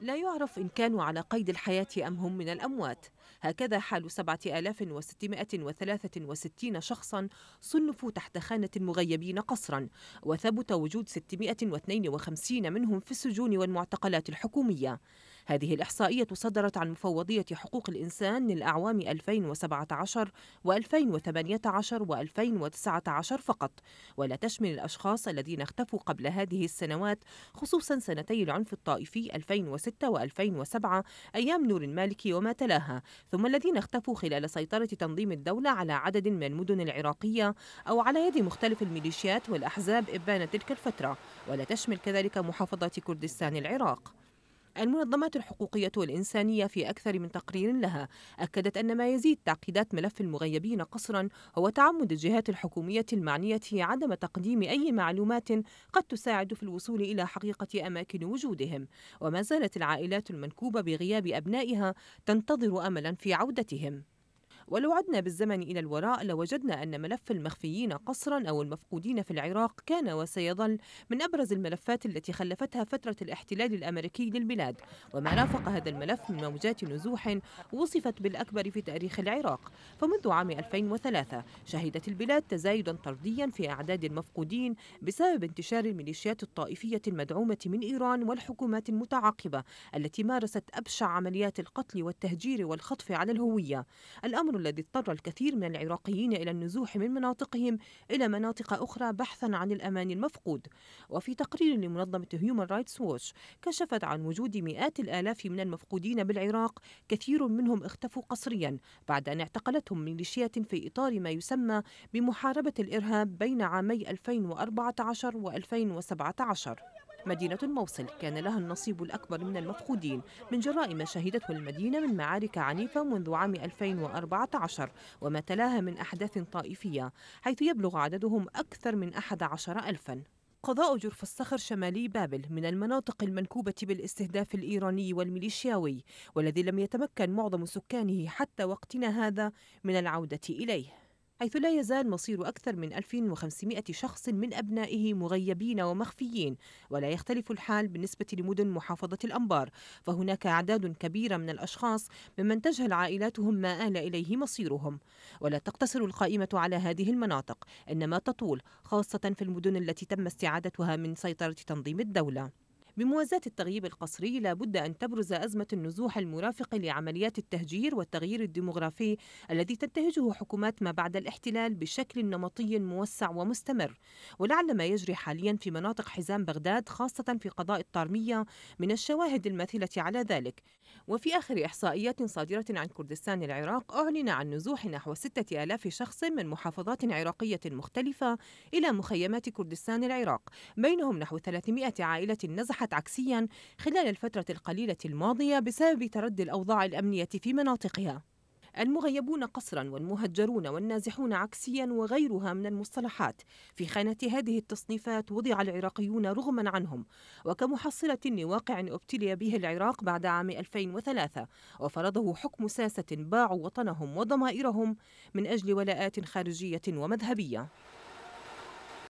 لا يعرف إن كانوا على قيد الحياة أم هم من الأموات هكذا حال 7663 شخصا صنفوا تحت خانة المغيبين قصرا وثبت وجود 652 منهم في السجون والمعتقلات الحكومية هذه الإحصائية صدرت عن مفوضية حقوق الإنسان للأعوام 2017 و2018 و2019 فقط ولا تشمل الأشخاص الذين اختفوا قبل هذه السنوات خصوصا سنتي العنف الطائفي 2006 و2007 أيام نور المالكي وما تلاها ثم الذين اختفوا خلال سيطرة تنظيم الدولة على عدد من المدن العراقية أو على يد مختلف الميليشيات والأحزاب إبان تلك الفترة ولا تشمل كذلك محافظة كردستان العراق المنظمات الحقوقية والإنسانية في أكثر من تقرير لها أكدت أن ما يزيد تعقيدات ملف المغيبين قصرا هو تعمد الجهات الحكومية المعنية عدم تقديم أي معلومات قد تساعد في الوصول إلى حقيقة أماكن وجودهم وما زالت العائلات المنكوبة بغياب أبنائها تنتظر أملا في عودتهم ولو عدنا بالزمن إلى الوراء لوجدنا أن ملف المخفيين قصرا أو المفقودين في العراق كان وسيظل من أبرز الملفات التي خلفتها فترة الاحتلال الأمريكي للبلاد وما رافق هذا الملف من موجات نزوح وصفت بالأكبر في تاريخ العراق فمنذ عام 2003 شهدت البلاد تزايدا طرديا في أعداد المفقودين بسبب انتشار الميليشيات الطائفية المدعومة من إيران والحكومات المتعاقبة التي مارست أبشع عمليات القتل والتهجير والخطف على الهوية الأمر الذي اضطر الكثير من العراقيين إلى النزوح من مناطقهم إلى مناطق أخرى بحثا عن الأمان المفقود وفي تقرير لمنظمة هيومن رايتس ووش كشفت عن وجود مئات الآلاف من المفقودين بالعراق كثير منهم اختفوا قسريا بعد أن اعتقلتهم ميليشيات في إطار ما يسمى بمحاربة الإرهاب بين عامي 2014 و 2017 مدينة الموصل كان لها النصيب الأكبر من المفقودين من جراء ما شهدته المدينة من معارك عنيفة منذ عام 2014 وما تلاها من أحداث طائفية حيث يبلغ عددهم أكثر من 11 ألفاً قضاء جرف الصخر شمالي بابل من المناطق المنكوبة بالاستهداف الإيراني والميليشياوي والذي لم يتمكن معظم سكانه حتى وقتنا هذا من العودة إليه حيث لا يزال مصير أكثر من 1500 شخص من أبنائه مغيبين ومخفيين ولا يختلف الحال بالنسبة لمدن محافظة الأنبار فهناك أعداد كبيرة من الأشخاص ممن تجهل عائلاتهم ما آل إليه مصيرهم ولا تقتصر القائمة على هذه المناطق إنما تطول خاصة في المدن التي تم استعادتها من سيطرة تنظيم الدولة بموازاة التغييب القسري لابد أن تبرز أزمة النزوح المرافق لعمليات التهجير والتغيير الديمغرافي الذي تنتهجه حكومات ما بعد الاحتلال بشكل نمطي موسع ومستمر ولعل ما يجري حاليا في مناطق حزام بغداد خاصة في قضاء الطارمية من الشواهد الماثلة على ذلك وفي آخر إحصائيات صادرة عن كردستان العراق أعلن عن نزوح نحو 6000 شخص من محافظات عراقية مختلفة إلى مخيمات كردستان العراق بينهم نحو 300 عائلة نزحت اتجهت عكسيا خلال الفترة القليلة الماضية بسبب تردي الأوضاع الأمنية في مناطقها المغيبون قصرا والمهجرون والنازحون عكسيا وغيرها من المصطلحات في خانة هذه التصنيفات وضع العراقيون رغما عنهم وكمحصلة لواقع ابتلي به العراق بعد عام 2003 وفرضه حكم ساسة باعوا وطنهم وضمائرهم من أجل ولاءات خارجية ومذهبية